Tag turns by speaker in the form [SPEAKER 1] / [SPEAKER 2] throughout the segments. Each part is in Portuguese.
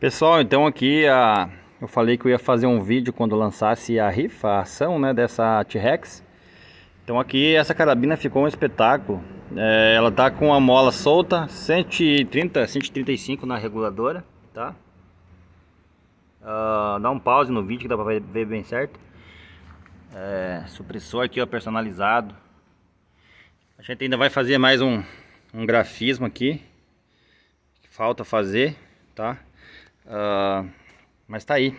[SPEAKER 1] Pessoal, então aqui a... eu falei que eu ia fazer um vídeo quando lançasse a rifa, a ação né, dessa T-Rex. Então aqui essa carabina ficou um espetáculo. É, ela tá com a mola solta, 130, 135 na reguladora, tá? Uh, dá um pause no vídeo que dá pra ver bem certo. É, supressor aqui ó, personalizado. A gente ainda vai fazer mais um, um grafismo aqui. falta fazer, Tá? Uh, mas tá aí.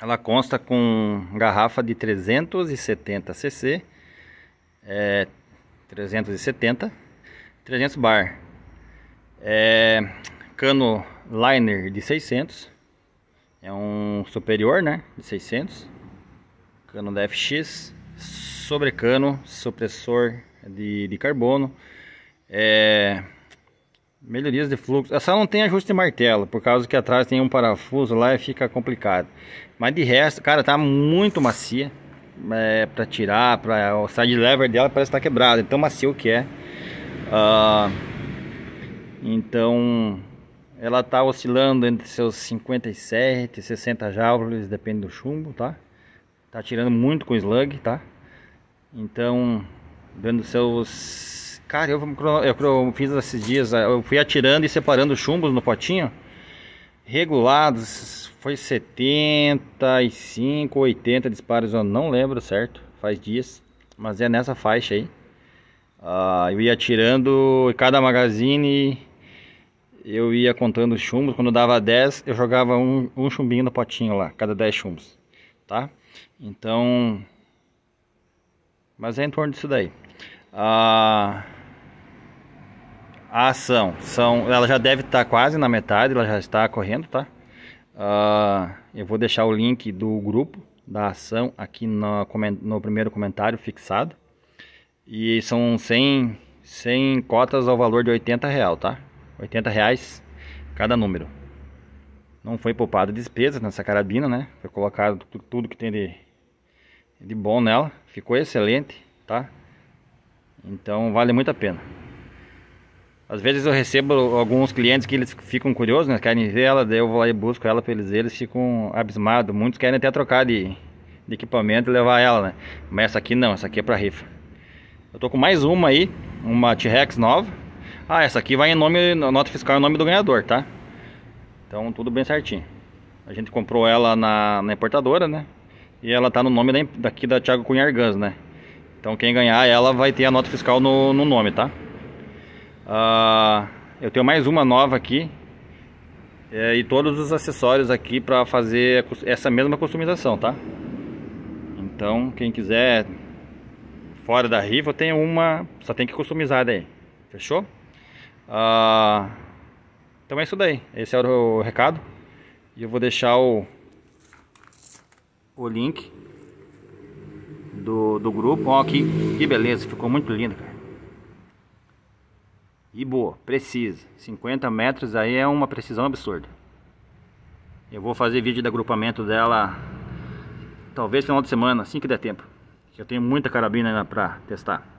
[SPEAKER 1] Ela consta com garrafa de 370 cc, é, 370, 300 bar, é, cano liner de 600, é um superior, né, de 600, cano da FX, sobrecano, supressor de, de carbono, é, Melhorias de fluxo. Essa não tem ajuste de martelo, por causa que atrás tem um parafuso lá e fica complicado. Mas de resto, cara, tá muito macia. É, pra tirar, pra, o side lever dela parece que tá quebrado. Então macio que é. Uh, então ela tá oscilando entre seus 57 e 60 joules, depende do chumbo, tá? Tá tirando muito com slug, tá? Então, dando seus Cara, eu, eu, eu fiz esses dias, eh, eu fui atirando e separando chumbos no potinho. Regulados, foi 75, 80 disparos, eu não lembro certo, faz dias. Mas é nessa faixa aí. Ah, eu ia atirando cada magazine eu ia contando chumbos, quando dava 10, eu jogava um, um chumbinho no potinho lá, cada 10 chumbos, tá? Então, mas é em torno disso daí. Ah, a ah, ação. São, ela já deve estar tá quase na metade, ela já está correndo, tá? Uh, eu vou deixar o link do grupo da ação aqui no, no primeiro comentário fixado. E são 100, 100 cotas ao valor de 80 real, tá? 80 reais cada número. Não foi poupado despesas nessa carabina, né? Foi colocado tudo que tem de, de bom nela. Ficou excelente, tá? Então vale muito a pena. Às vezes eu recebo alguns clientes que eles ficam curiosos, né? Querem ver ela, daí eu vou lá e busco ela para eles, eles ficam abismados. Muitos querem até trocar de, de equipamento e levar ela, né? Mas essa aqui não, essa aqui é para rifa. Eu tô com mais uma aí, uma T-Rex nova. Ah, essa aqui vai em nome, nota fiscal em nome do ganhador, tá? Então tudo bem certinho. A gente comprou ela na, na importadora, né? E ela tá no nome da, daqui da Thiago Cunhargans, né? Então quem ganhar ela vai ter a nota fiscal no, no nome, tá? Uh, eu tenho mais uma nova aqui. É, e todos os acessórios aqui para fazer essa mesma customização, tá? Então, quem quiser fora da riva, tem uma, só tem que customizar daí. Fechou? Uh, então é isso daí. Esse era é o recado. E eu vou deixar o, o link do, do grupo. Ó, aqui, que beleza, ficou muito lindo, cara. E boa, precisa. 50 metros aí é uma precisão absurda. Eu vou fazer vídeo de agrupamento dela talvez final de semana, assim que der tempo. Eu tenho muita carabina ainda pra testar.